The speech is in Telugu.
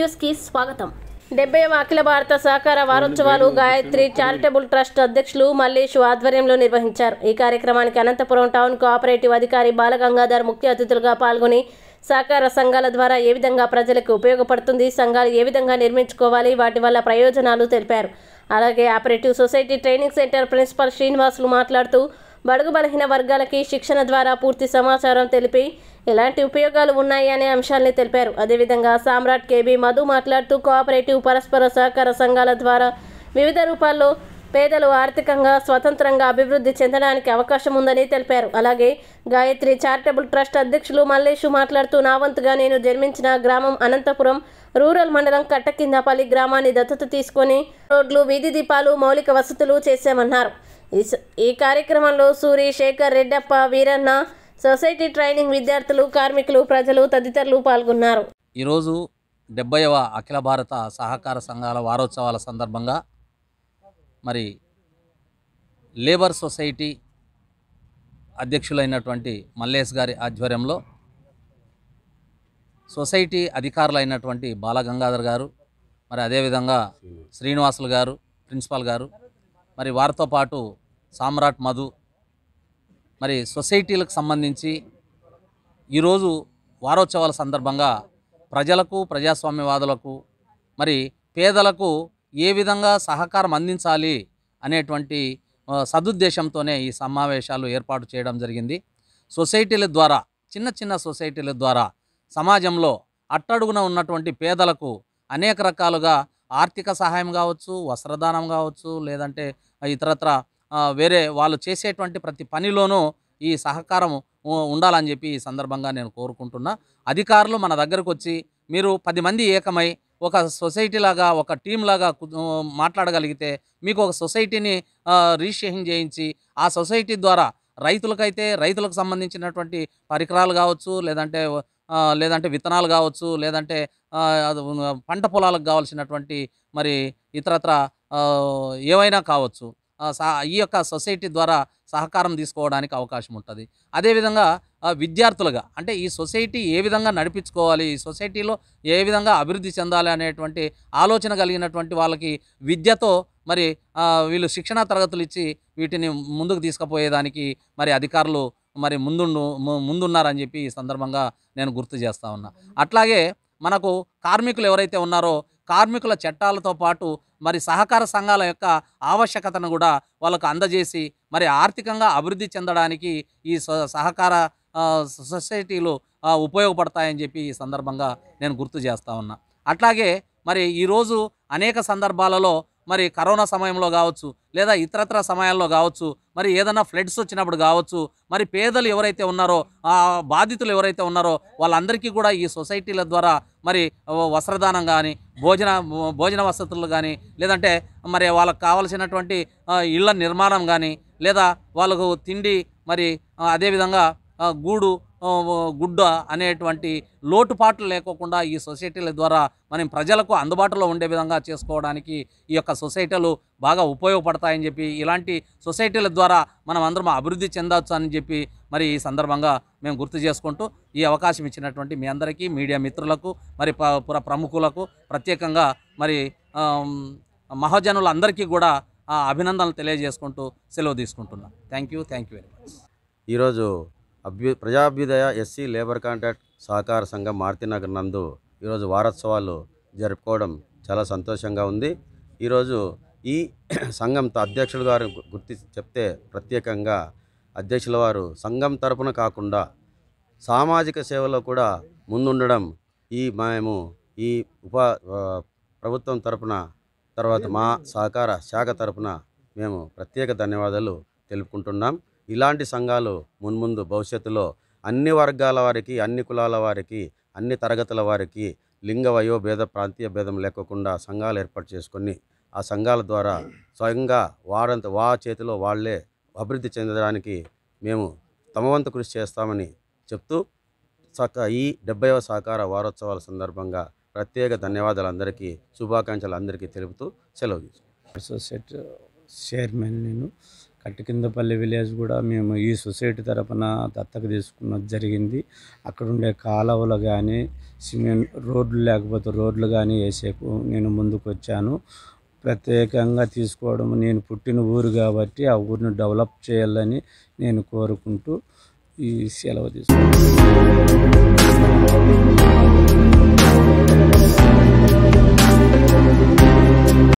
న్యూస్ కి స్వాగతం డెబ్బైవ అఖిల భారత సహకార వారోత్సవాలు గాయత్రి చారిటబుల్ ట్రస్ట్ అధ్యక్షులు మల్లేష్ ఆధ్వర్యంలో నిర్వహించారు ఈ కార్యక్రమానికి అనంతపురం టౌన్ కోఆపరేటివ్ అధికారి బాలగంగాధర్ ముఖ్య అతిథులుగా పాల్గొని సహకార సంఘాల ద్వారా ఏ విధంగా ప్రజలకు ఉపయోగపడుతుంది సంఘాలు ఏ విధంగా నిర్మించుకోవాలి వాటి వల్ల ప్రయోజనాలు తెలిపారు అలాగే operative society training centre principal Srinivasulu మాట్లాడుతూ బడుగు బలహీన వర్గాలకి శిక్షణ ద్వారా పూర్తి సమాచారం తెలిపి ఎలాంటి ఉపయోగాలు ఉన్నాయి అనే అంశాల్ని తెలిపారు అదేవిధంగా సామ్రాట్ కేబీ మధు మాట్లాడుతూ కోఆపరేటివ్ పరస్పర సహకార సంఘాల ద్వారా వివిధ రూపాల్లో పేదలు ఆర్థికంగా స్వతంత్రంగా అభివృద్ధి చెందడానికి అవకాశం ఉందని తెలిపారు అలాగే గాయత్రి చారిటబుల్ ట్రస్ట్ అధ్యక్షులు మల్లేషు మాట్లాడుతూ నా వంతుగా నేను జన్మించిన గ్రామం అనంతపురం రూరల్ మండలం కట్టకిందపల్లి గ్రామాన్ని దత్తత తీసుకొని రోడ్లు వీధి దీపాలు మౌలిక వసతులు చేశామన్నారు ఈ కార్యక్రమంలో సూరి శేఖర్ రెడ్డప్ప వీరన్న సొసైటీ ట్రైనింగ్ విద్యార్థులు కార్మికులు ప్రజలు తదితరులు పాల్గొన్నారు ఈరోజు డెబ్బైవ అఖిల భారత సహకార సంఘాల వారోత్సవాల సందర్భంగా మరి లేబర్ సొసైటీ అధ్యక్షులైనటువంటి మల్లేష్ గారి ఆధ్వర్యంలో సొసైటీ అధికారులైనటువంటి బాలగంగాధర్ గారు మరి అదేవిధంగా శ్రీనివాసులు గారు ప్రిన్సిపాల్ గారు మరి వారితో పాటు సామ్రాట్ మధు మరి సొసైటీలకు సంబంధించి ఈరోజు వారోత్సవాల సందర్భంగా ప్రజలకు ప్రజాస్వామ్యవాదులకు మరి పేదలకు ఏ విధంగా సహకారం అందించాలి అనేటువంటి సదుద్దేశంతోనే ఈ సమావేశాలు ఏర్పాటు చేయడం జరిగింది సొసైటీల ద్వారా చిన్న చిన్న సొసైటీల ద్వారా సమాజంలో అట్టడుగున ఉన్నటువంటి పేదలకు అనేక రకాలుగా ఆర్థిక సహాయం కావచ్చు వస్త్రదానం కావచ్చు లేదంటే ఇతరత్ర వేరే వాళ్ళు చేసేటువంటి ప్రతి పనిలోనూ ఈ సహకారం ఉండాలని చెప్పి ఈ సందర్భంగా నేను కోరుకుంటున్నా అధికారులు మన దగ్గరకు వచ్చి మీరు పది మంది ఏకమై ఒక సొసైటీ లాగా ఒక టీం లాగా మాట్లాడగలిగితే మీకు ఒక సొసైటీని రీషేహింగ్ చేయించి ఆ సొసైటీ ద్వారా రైతులకైతే రైతులకు సంబంధించినటువంటి పరికరాలు కావచ్చు లేదంటే లేదంటే విత్తనాలు కావచ్చు లేదంటే పంట పొలాలకు కావాల్సినటువంటి మరి ఇతరత్ర ఏవైనా కావచ్చు ఈ యొక్క సొసైటీ ద్వారా సహకారం తీసుకోవడానికి అవకాశం ఉంటుంది అదేవిధంగా విద్యార్థులుగా అంటే ఈ సొసైటీ ఏ విధంగా నడిపించుకోవాలి ఈ సొసైటీలో ఏ విధంగా అభివృద్ధి చెందాలి అనేటువంటి ఆలోచన కలిగినటువంటి వాళ్ళకి విద్యతో మరి వీళ్ళు శిక్షణా తరగతులు ఇచ్చి వీటిని ముందుకు తీసుకుపోయేదానికి మరి అధికారులు మరి ముందుండు ముందున్నారని చెప్పి ఈ సందర్భంగా నేను గుర్తు చేస్తా ఉన్నా అట్లాగే మనకు కార్మికులు ఎవరైతే ఉన్నారో కార్మికుల చట్టాలతో పాటు మరి సహకార సంఘాల యొక్క ఆవశ్యకతను కూడా వాళ్ళకు అందజేసి మరి ఆర్థికంగా అభివృద్ధి చెందడానికి ఈ సహకార సొసైటీలు ఉపయోగపడతాయని చెప్పి ఈ సందర్భంగా నేను గుర్తు చేస్తూ ఉన్నా అట్లాగే మరి ఈరోజు అనేక సందర్భాలలో మరి కరోనా సమయంలో కావచ్చు లేదా ఇతరత్ర సమయాల్లో కావచ్చు మరి ఏదైనా ఫ్లడ్స్ వచ్చినప్పుడు కావచ్చు మరి పేదలు ఎవరైతే ఉన్నారో బాధితులు ఎవరైతే ఉన్నారో వాళ్ళందరికీ కూడా ఈ సొసైటీల ద్వారా మరి వస్త్రదానం కానీ భోజన భోజన వసతులు కానీ లేదంటే మరి వాళ్ళకు కావలసినటువంటి ఇళ్ళ నిర్మాణం కానీ లేదా వాళ్ళకు తిండి మరి అదేవిధంగా గూడు గుడ్డ అనేటువంటి లోటుపాట్లు లేకోకుండా ఈ సొసైటీల ద్వారా మనం ప్రజలకు అందుబాటులో ఉండే విధంగా చేసుకోవడానికి ఈ యొక్క సొసైటీలు బాగా ఉపయోగపడతాయని చెప్పి ఇలాంటి సొసైటీల ద్వారా మనం అందరం అభివృద్ధి చెందవచ్చు అని చెప్పి మరి ఈ సందర్భంగా మేము గుర్తు చేసుకుంటూ ఈ అవకాశం ఇచ్చినటువంటి మీ అందరికీ మీడియా మిత్రులకు మరి పుర ప్రముఖులకు ప్రత్యేకంగా మరి మహాజనులందరికీ కూడా అభినందనలు తెలియజేసుకుంటూ సెలవు తీసుకుంటున్నాను thank you thank you very much ఈరోజు అభ్యు ప్రజాభ్యుదయ ఎస్సీ లేబర్ కాంట్రాక్ట్ సహకార సంఘం మార్తినగర్ నందు ఈరోజు వారోత్సవాలు జరుపుకోవడం చాలా సంతోషంగా ఉంది ఈరోజు ఈ సంఘం అధ్యక్షుడు గారు గుర్తి చెప్తే ప్రత్యేకంగా అధ్యక్షుల వారు సంఘం తరపున కాకుండా సామాజిక సేవలో కూడా ముందుండడం ఈ మేము ఈ ఉప ప్రభుత్వం తరపున తర్వాత మా సహకార శాఖ తరపున మేము ప్రత్యేక ధన్యవాదాలు తెలుపుకుంటున్నాం ఇలాంటి సంఘాలు మున్ముందు భవిష్యత్తులో అన్ని వర్గాల వారికి అన్ని కులాల వారికి అన్ని తరగతుల వారికి లింగ వయోభేద ప్రాంతీయ భేదం లేకుండా సంఘాలు ఏర్పాటు చేసుకొని ఆ సంఘాల ద్వారా స్వయంగా వారంత వా చేతిలో వాళ్లే అభివృద్ధి చెందడానికి మేము తమ వంతు కృషి చేస్తామని చెప్తూ సహ ఈ డెబ్బైవ సహకార వారోత్సవాల సందర్భంగా ప్రత్యేక ధన్యవాదాలు అందరికీ శుభాకాంక్షలు అందరికీ తెలుపుతూ సెలవు అసోసియేట్ చైర్మన్ నేను కట్టికిందపల్లి విలేజ్ కూడా మేము ఈ సొసైటీ తరపున దత్తక తీసుకున్నది జరిగింది అక్కడ ఉండే కాలువలు కానీ సిమెంట్ రోడ్లు లేకపోతే రోడ్లు కానీ వేసేకు నేను ముందుకు వచ్చాను ప్రత్యేకంగా తీసుకోవడం నేను పుట్టిన ఊరు కాబట్టి ఆ ఊరిని డెవలప్ చేయాలని నేను కోరుకుంటూ ఈ సెలవు తీసుకున్నాను